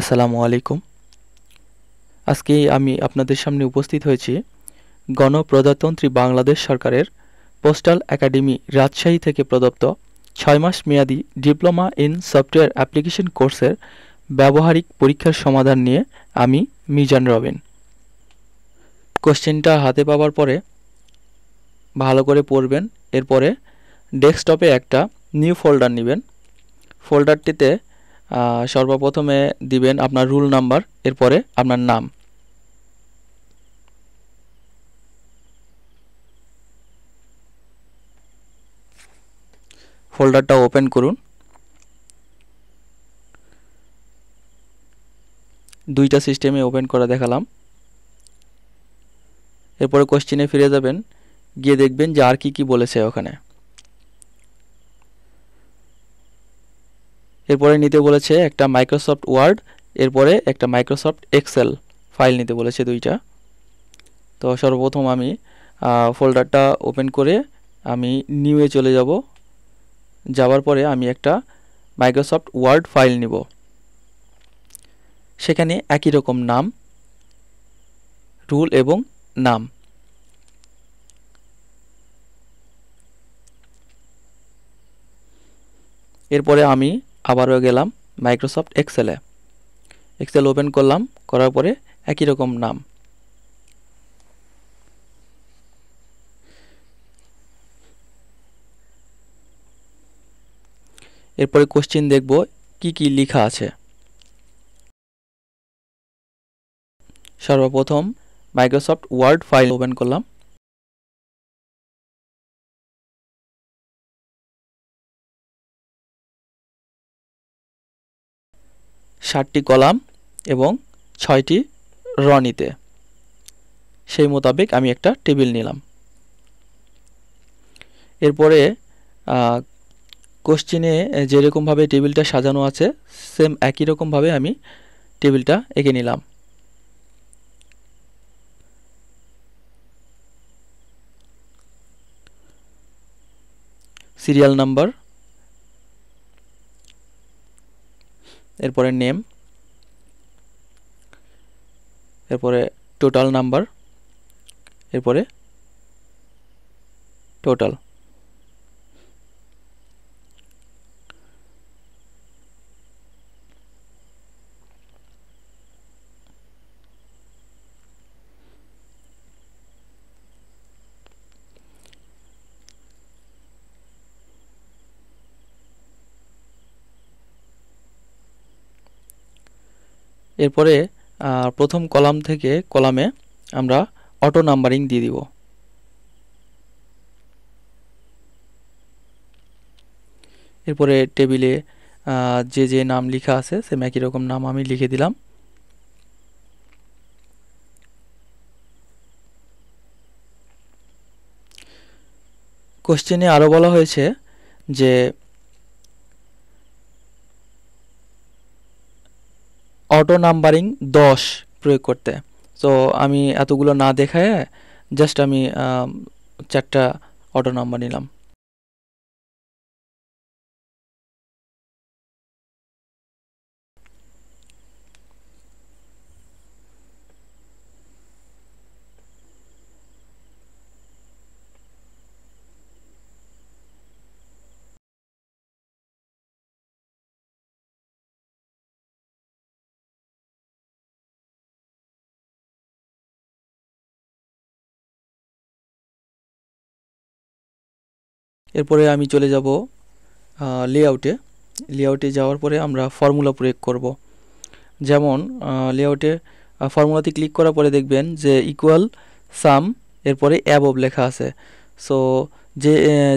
আসসালামু আলাইকুম আজকে আমি আপনাদের সামনে উপস্থিত হয়েছি গণপ্রজাতন্ত্রী বাংলাদেশ সরকারের পোস্টাল একাডেমি রাজশাহী থেকে প্রদত্ত ছয় মাস মেয়াদী ডিপ্লোমা ইন সফটওয়্যার অ্যাপ্লিকেশন কোর্সের ব্যবহারিক পরীক্ষার সমাধান নিয়ে আমি মিজান রবেন কোশ্চেনটা হাতে পাওয়ার পরে ভালো করে পড়বেন এরপরে ডেস্কটপে একটা নিউ ফোল্ডার নেবেন ফোল্ডারটিতে সর্বপ্রথমে দিবেন আপনার রুল নাম্বার এরপরে আপনার নাম ফোল্ডারটা ওপেন করুন দুইটা সিস্টেমে ওপেন করা দেখালাম এরপরে কোশ্চেনে ফিরে যাবেন গিয়ে দেখবেন যে আর কী কী বলেছে ওখানে এরপরে নিতে বলেছে একটা মাইক্রোসফট ওয়ার্ড এরপরে একটা মাইক্রোসফট এক্সেল ফাইল নিতে বলেছে দুইটা তো সর্বপ্রথম আমি ফোল্ডারটা ওপেন করে আমি নিউয়ে চলে যাব যাওয়ার পরে আমি একটা মাইক্রোসফট ওয়ার্ড ফাইল নিব সেখানে একই রকম নাম রুল এবং নাম এরপরে আমি আবারও গেলাম মাইক্রোসফট এক্সেলে এক্সেল ওপেন করলাম করার পরে একই রকম নাম এরপরে কোশ্চিন দেখব কি কি লেখা আছে সর্বপ্রথম মাইক্রোসফট ওয়ার্ড ফাইল ওপেন করলাম ষাটটি কলাম এবং ছয়টি রনিতে সেই মোতাবেক আমি একটা টেবিল নিলাম এরপরে কোশ্চিনে যেরকমভাবে টেবিলটা সাজানো আছে সেম একই রকমভাবে আমি টেবিলটা এঁকে নিলাম সিরিয়াল নাম্বার এরপরে নেম এরপরে টোটাল নাম্বার এরপরে টোটাল এরপরে প্রথম কলাম থেকে কলামে আমরা অটো নাম্বারিং দিয়ে দিব এরপরে টেবিলে যে যে নাম লেখা আছে সেম একই রকম নাম আমি লিখে দিলাম কোশ্চেনে আরও বলা হয়েছে যে অটো নাম্বারিং দশ প্রয়োগ করতে তো আমি এতগুলো না দেখায় জাস্ট আমি চারটা অটো নাম্বার নিলাম এরপরে আমি চলে যাব লেআউটে লেআউটে যাওয়ার পরে আমরা ফর্মুলা প্রয়োগ করব যেমন লেআউটে ফর্মুলাতে ক্লিক করার পরে দেখবেন যে ইকুয়াল সাম এরপরে অ্যাবভ লেখা আছে সো যে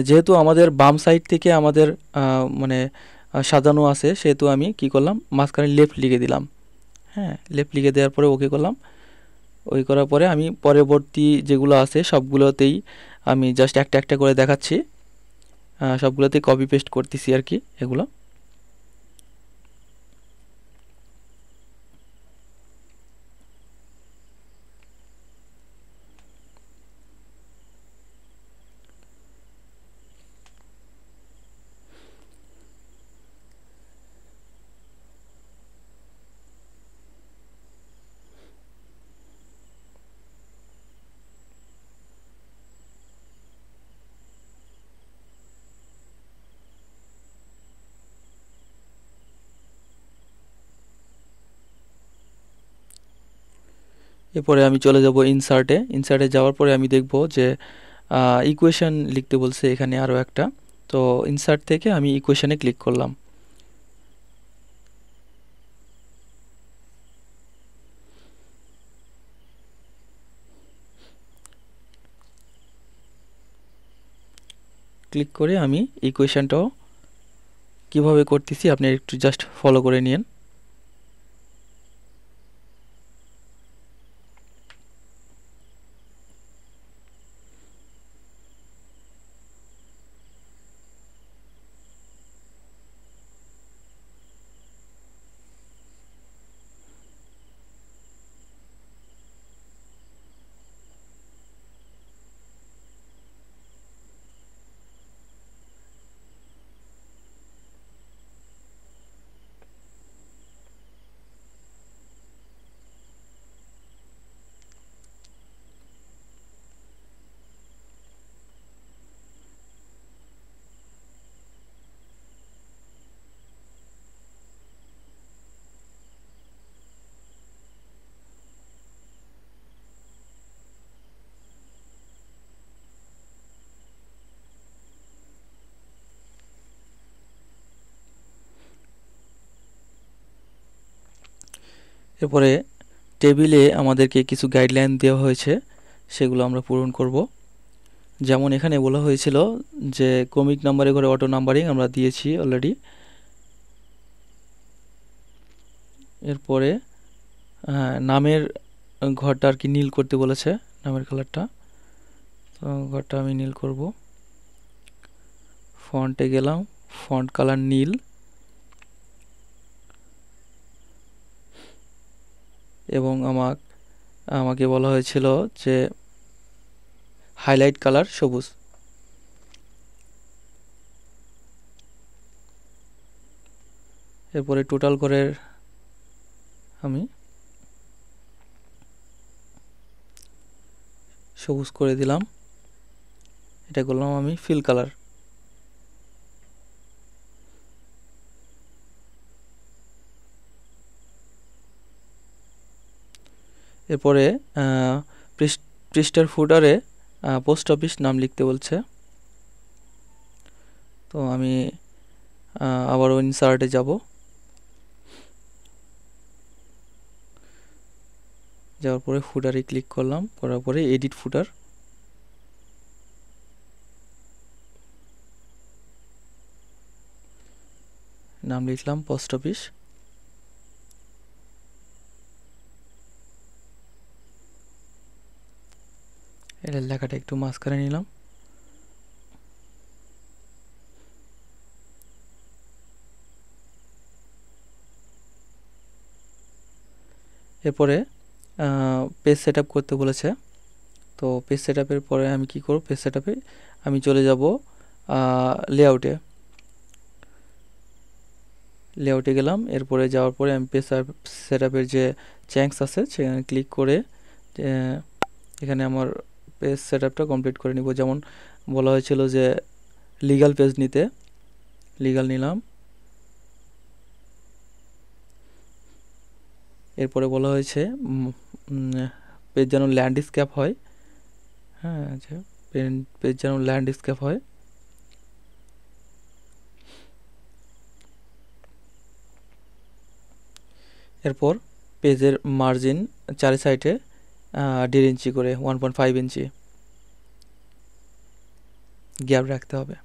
যেহেতু আমাদের বাম সাইড থেকে আমাদের মানে সাজানো আছে সেহেতু আমি কি করলাম মাঝখানে লেফট লিখে দিলাম হ্যাঁ লেফট লিখে দেওয়ার পরে ওকে করলাম ওই করার পরে আমি পরবর্তী যেগুলো আছে সবগুলোতেই আমি জাস্ট একটা একটা করে দেখাচ্ছি সবগুলোতে কপি পেস্ট করতেছি আর কি এগুলো এরপরে আমি চলে যাব ইনসার্টে ইনসার্টে যাওয়ার পরে আমি দেখব যে ইকুয়েশান লিখতে বলছে এখানে আরও একটা তো ইনসার্ট থেকে আমি ইকুয়েশানে ক্লিক করলাম ক্লিক করে আমি ইকুয়েশানটাও কিভাবে করতেছি আপনি একটু জাস্ট ফলো করে নিন এরপরে টেবিলে আমাদেরকে কিছু গাইডলাইন দেওয়া হয়েছে সেগুলো আমরা পূরণ করব যেমন এখানে বলা হয়েছিল যে কমিক নাম্বারে ঘরে অটো নাম্বারিং আমরা দিয়েছি অলরেডি এরপরে হ্যাঁ, নামের ঘরটা আর কি নীল করতে বলেছে নামের কালারটা তো ঘরটা আমি নীল করব ফন্টে গেলাম ফন্ট কালার নীল এবং আমাক আমাকে বলা হয়েছিল যে হাইলাইট কালার সবুজ এরপরে টোটাল করে আমি সবুজ করে দিলাম এটা করলাম আমি ফিল কালার এরপরে পৃষ্ঠার ফুটারে পোস্ট অফিস নাম লিখতে বলছে তো আমি আবারও ইনসার্টে যাব যাওয়ার পরে ফুটারে ক্লিক করলাম করার পরে এডিট ফুটার নাম লিখলাম পোস্ট অফিস ধারের লেখাটা একটু মাঝখানে নিলাম এরপরে পেজ সেট করতে বলেছে তো পেজ সেট পরে আমি কি করব পেজ সেট আমি চলে যাব লেআউটে লেআউটে গেলাম এরপরে যাওয়ার পরে আমি পেজ সেট যে চ্যাংস আছে সেখানে ক্লিক করে এখানে আমার পেজ সেট আপটা কমপ্লিট করে নিব যেমন বলা হয়েছিল যে লিগাল পেজ নিতে লিগাল নিলাম এরপরে বলা হয়েছে পেজ যেন ল্যান্ডস্কেপ হয় হ্যাঁ আচ্ছা পেজ যেন ল্যান্ডস্কেপ হয় এরপর পেজের মার্জিন চারি সাইডে দেড় ইঞ্চি করে one point five inch gap রাখতে হবে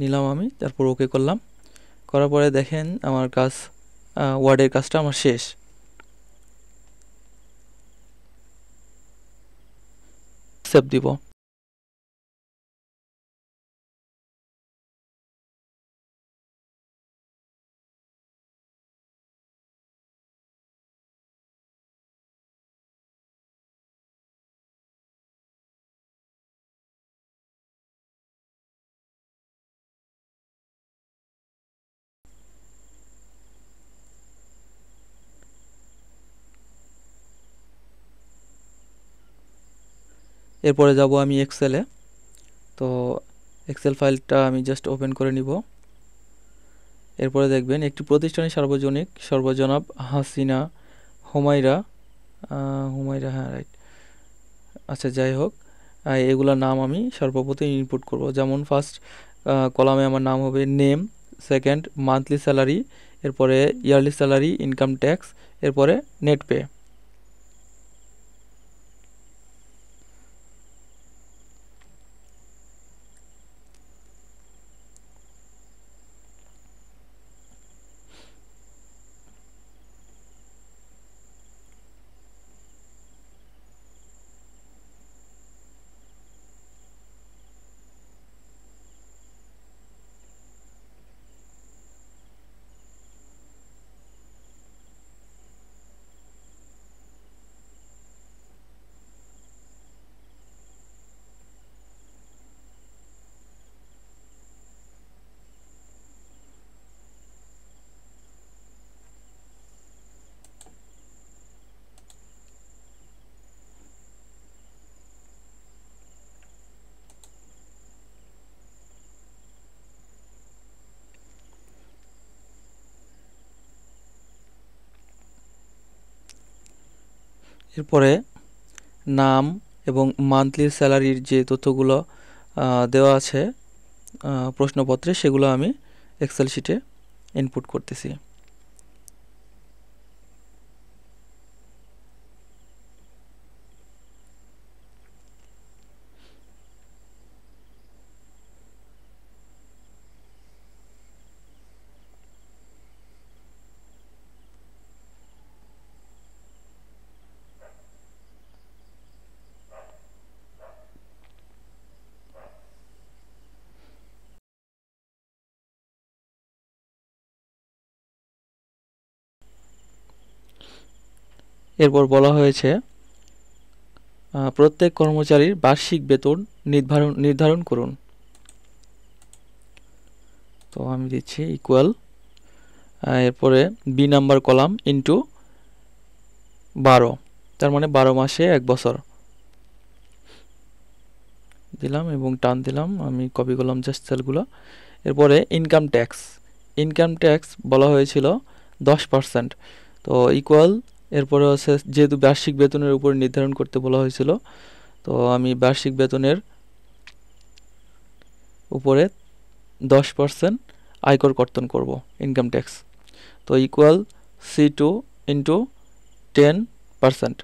নিলাম আমি তারপর ওকে করলাম করার পরে দেখেন আমার কাজ ওয়ার্ডের কাজটা আমার শেষ সেভ দিব এরপরে যাব আমি এক্সেলে তো এক্সেল ফাইলটা আমি জাস্ট ওপেন করে নিব এরপরে দেখবেন একটি প্রতিষ্ঠানের সার্বজনিক সর্বজনাব হাসিনা হুমাইরা হুমাইরা হ্যাঁ রাইট আচ্ছা যাই হোক এগুলোর নাম আমি সর্বপ্রথম ইনপুট করব যেমন ফার্স্ট কলামে আমার নাম হবে নেম সেকেন্ড মান্থলি স্যালারি এরপরে ইয়ারলি স্যালারি ইনকাম ট্যাক্স এরপরে নেট পে এরপরে নাম এবং মান্থলি স্যালারির যে তথ্যগুলো দেওয়া আছে প্রশ্নপত্রে সেগুলো আমি এক্সেল শিটে ইনপুট করতেছি এরপর বলা হয়েছে প্রত্যেক কর্মচারীর বার্ষিক বেতন নির্ধারণ নির্ধারণ করুন তো আমি দিচ্ছি ইকুয়াল এরপরে বি নাম্বার কলাম ইন্টু বারো তার মানে বারো মাসে এক বছর দিলাম এবং টান দিলাম আমি কপি করলাম জাস্ট সেলগুলো এরপরে ইনকাম ট্যাক্স ইনকাম ট্যাক্স বলা হয়েছিল দশ পার্সেন্ট তো ইকুয়াল এরপরে হচ্ছে যেহেতু বার্ষিক বেতনের উপর নির্ধারণ করতে বলা হয়েছিল তো আমি বার্ষিক বেতনের উপরে দশ পার্সেন্ট আয়কর কর্তন করব ইনকাম ট্যাক্স তো equal C two into ten percent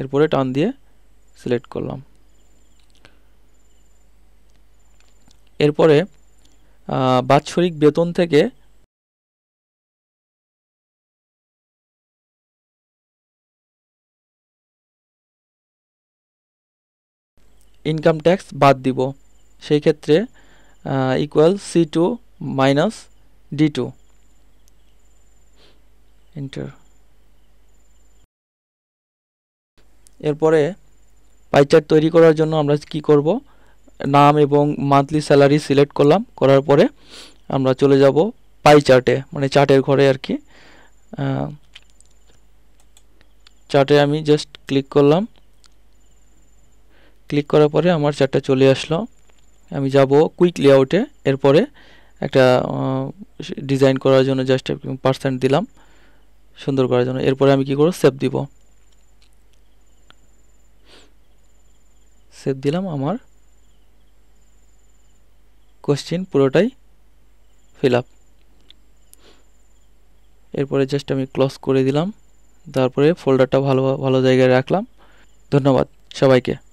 এরপরে টান দিয়ে সিলেক্ট করলাম এরপরে বাৎসরিক বেতন থেকে ইনকাম ট্যাক্স বাদ দিব সেই ক্ষেত্রে equal C two minus D two enter এরপরে পাইচার তৈরি করার জন্য আমরা কি করব নাম এবং মান্থলি স্যালারি সিলেক্ট করলাম করার পরে আমরা চলে যাব পাই চার্টে মানে চার্টের ঘরে আর কি চার্টে আমি জাস্ট ক্লিক করলাম ক্লিক করার পরে আমার চারটা চলে আসলো আমি যাব কুইক লেআউটে এরপরে একটা ডিজাইন করার জন্য জাস্ট পার্সেন্ট দিলাম সুন্দর করার জন্য এরপরে আমি কি করব সেভ দিব সেভ দিলাম আমার কোশ্চিন পুরোটাই ফিল আপ এরপরে জাস্ট আমি ক্লোজ করে দিলাম তারপরে ফোল্ডারটা ভালো ভালো জায়গায় রাখলাম ধন্যবাদ সবাইকে